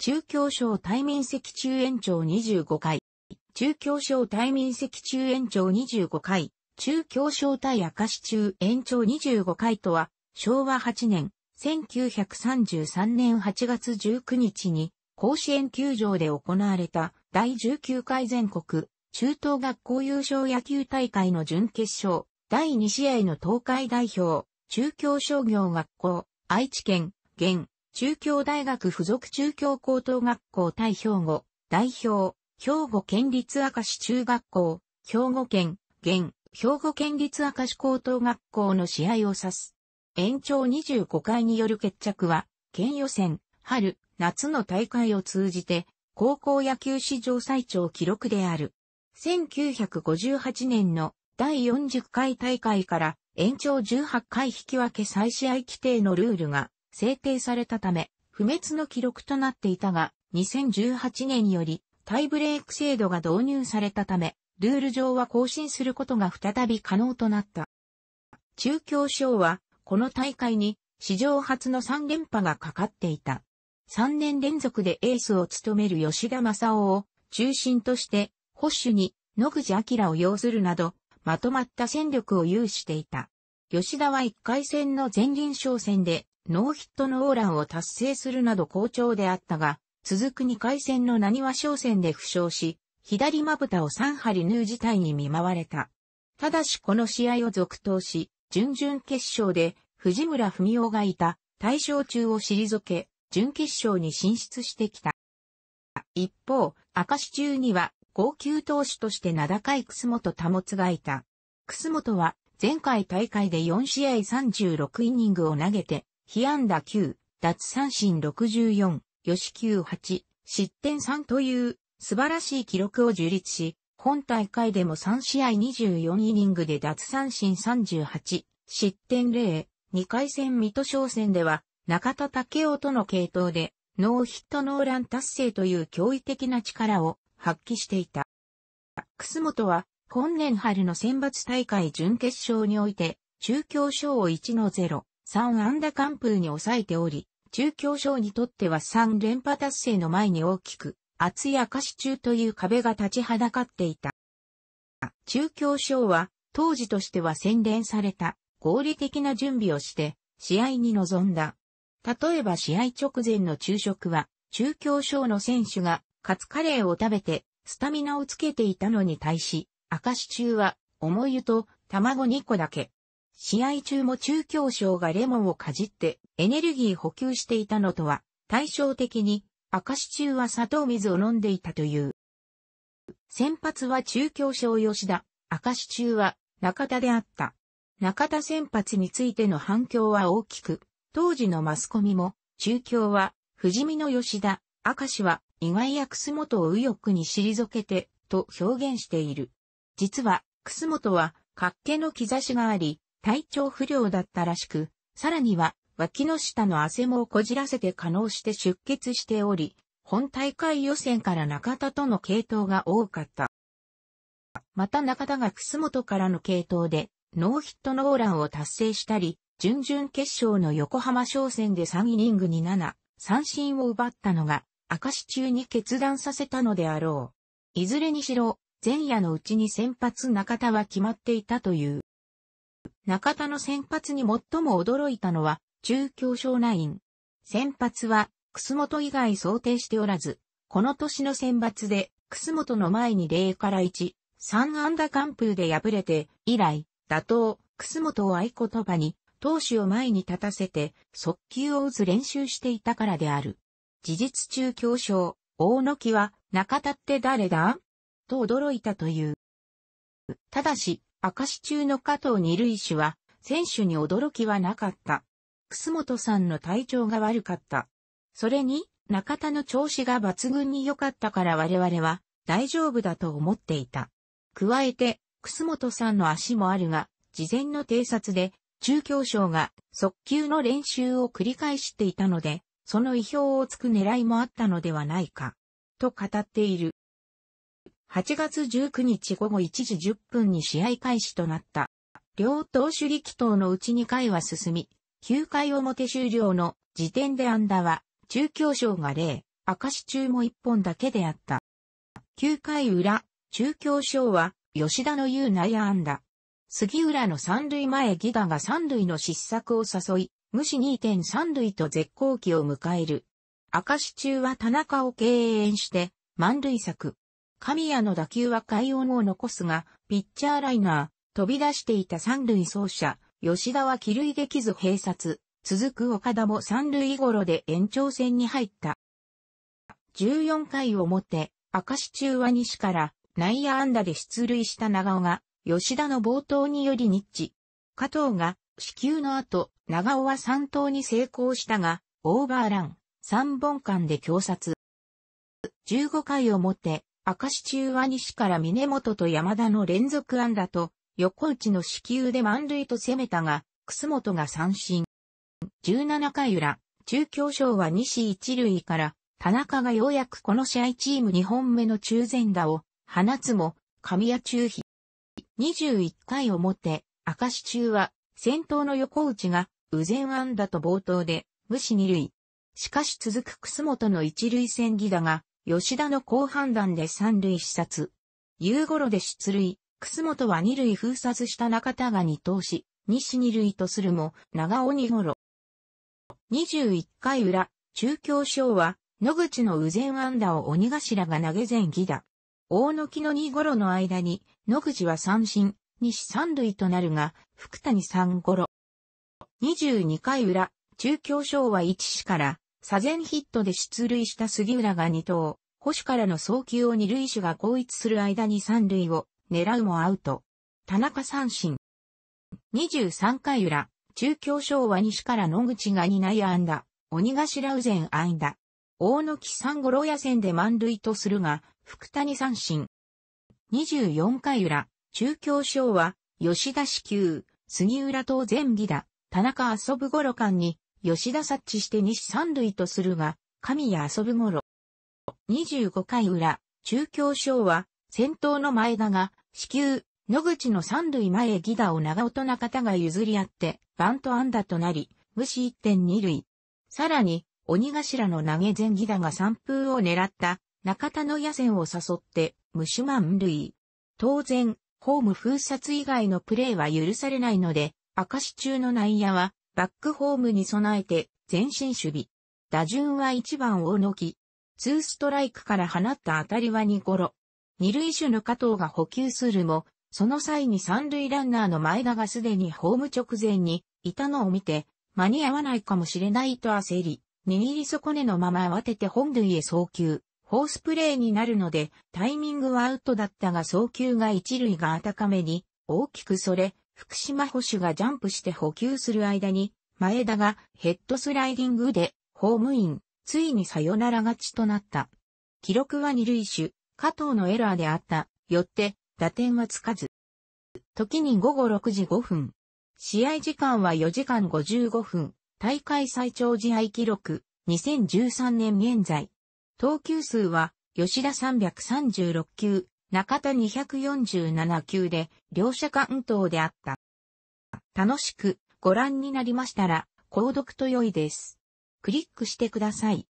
中京省対面席中延長25回、中京省対面席中延長25回、中京省対明石中延長25回とは、昭和8年、1933年8月19日に、甲子園球場で行われた第19回全国中等学校優勝野球大会の準決勝第2試合の東海代表中京商業学校愛知県現中京大学附属中京高等学校対兵庫、代表、兵庫県立明石中学校、兵庫県、現、兵庫県立明石高等学校の試合を指す。延長25回による決着は、県予選、春、夏の大会を通じて、高校野球史上最長記録である。1958年の第40回大会から延長18回引き分け再試合規定のルールが制定されたため、不滅の記録となっていたが、2018年よりタイブレーク制度が導入されたため、ルール上は更新することが再び可能となった。中京賞は、この大会に史上初の3連覇がかかっていた。3年連続でエースを務める吉田正夫を中心として、保守に野口明を擁するなど、まとまった戦力を有していた。吉田は1回戦の前輪賞戦でノーヒットノーランを達成するなど好調であったが、続く2回戦の何は商戦で負傷し、左まぶたを3針縫う事態に見舞われた。ただしこの試合を続投し、準々決勝で藤村文雄がいた対象中を退け、準決勝に進出してきた。一方、明石中には、高級投手として名高い楠本保がいた。楠本は、前回大会で4試合36イニングを投げて、被安打9、奪三振64、吉球8、失点3という素晴らしい記録を樹立し、本大会でも3試合24イニングで奪三振38、失点0、2回戦水戸商戦では中田武雄との系統でノーヒットノーラン達成という驚異的な力を発揮していた。楠本は本年春の選抜大会準決勝において中京賞を1の0、3安打完封に抑えており、中京賞にとっては3連覇達成の前に大きく、厚い証中という壁が立ちはだかっていた。中京賞は、当時としては洗練された、合理的な準備をして、試合に臨んだ。例えば試合直前の昼食は、中京賞の選手が、カツカレーを食べて、スタミナをつけていたのに対し、明石中は、重湯と卵2個だけ。試合中も中京省がレモンをかじってエネルギー補給していたのとは対照的に明石中は砂糖水を飲んでいたという。先発は中京省吉田、明石中は中田であった。中田先発についての反響は大きく、当時のマスコミも、中京は、藤見の吉田、明石は、意外や楠本を右翼に退けて、と表現している。実は、楠本は、活気の兆しがあり、体調不良だったらしく、さらには脇の下の汗もこじらせて可能して出血しており、本大会予選から中田との系統が多かった。また中田が楠本からの系統で、ノーヒットノーランを達成したり、準々決勝の横浜商戦で3イニングに7、三振を奪ったのが、明石中に決断させたのであろう。いずれにしろ、前夜のうちに先発中田は決まっていたという。中田の先発に最も驚いたのは、中京省ナイン。先発は、楠本以外想定しておらず、この年の選抜で、楠本の前に0から1、3安打完封で敗れて、以来、打倒、楠本を合言葉に、投手を前に立たせて、速球を打つ練習していたからである。事実中強将、大野木は、中田って誰だと驚いたという。ただし、明石中の加藤二類手は、選手に驚きはなかった。楠本さんの体調が悪かった。それに、中田の調子が抜群に良かったから我々は大丈夫だと思っていた。加えて、楠本さんの足もあるが、事前の偵察で、中京省が速球の練習を繰り返していたので、その意表をつく狙いもあったのではないか、と語っている。8月19日午後1時10分に試合開始となった。両投手力投のうち2回は進み、9回表終了の時点で安打は、中京賞が0、明石中も1本だけであった。9回裏、中京賞は、吉田の優内野安打。杉浦の三塁前ギダが三塁の失策を誘い、無視2.3塁と絶好期を迎える。明石中は田中を敬遠して、満塁策。神谷の打球は快音を残すが、ピッチャーライナー、飛び出していた三塁走者、吉田は気塁できず閉殺、続く岡田も三塁頃で延長戦に入った。14回表、明石中和西から内野安打で出塁した長尾が、吉田の冒頭によりニッチ。加藤が、死球の後、長尾は三投に成功したが、オーバーラン、三本間で強殺。15回表、明石中は西から峰本と山田の連続安打と、横内の死球で満塁と攻めたが、楠本が三振。17回裏、中京賞は西一塁から、田中がようやくこの試合チーム2本目の中前打を放つも、神谷中飛。21回表、明石中は、先頭の横内が、右前安打と冒頭で、無視二塁。しかし続く楠本の一塁戦技だが、吉田の好判断で三塁視察。夕頃で出塁、楠本は二塁封殺した中田が二投し、西二塁とするも、長尾二頃。21回裏、中京賞は、野口の右前安打を鬼頭が投げ前儀打。大野木の二頃の間に、野口は三振、西三塁となるが、福谷三頃。22回裏、中京賞は一死から、左前ヒットで出塁した杉浦が2投、保守からの送球を二塁手が後逸する間に三塁を狙うもアウト。田中三振。23回裏、中京昭和西から野口が2内安打、鬼頭右前安打。大野木三五郎野戦で満塁とするが、福谷三振。24回裏、中京昭和、吉田四球、杉浦と前儀打、田中遊ぶ頃間に、吉田察知して西三塁とするが、神谷遊ぶ頃。25回裏、中京賞は、先頭の前田が、至球、野口の三塁前へギダを長尾と中田が譲り合って、バント安打となり、無視1点二塁。さらに、鬼頭の投げ前ギダが三風を狙った、中田の野戦を誘って、無視満塁。当然、ホーム封殺以外のプレーは許されないので、明石中の内野は、バックホームに備えて前進守備。打順は1番を抜き、2ストライクから放った当たりは2ゴロ。2塁手の加藤が補給するも、その際に3塁ランナーの前田がすでにホーム直前にいたのを見て、間に合わないかもしれないと焦り、握り損ねのまま慌てて本塁へ送球。フォースプレーになるので、タイミングはアウトだったが送球が一塁がかめに大きくそれ、福島捕手がジャンプして補給する間に、前田がヘッドスライディングでホームイン、ついにサヨナラ勝ちとなった。記録は二塁手、加藤のエラーであった、よって打点はつかず。時に午後6時5分。試合時間は4時間55分。大会最長試合記録、2013年現在。投球数は、吉田336球、中田247級で両者関東であった。楽しくご覧になりましたら、購読と良いです。クリックしてください。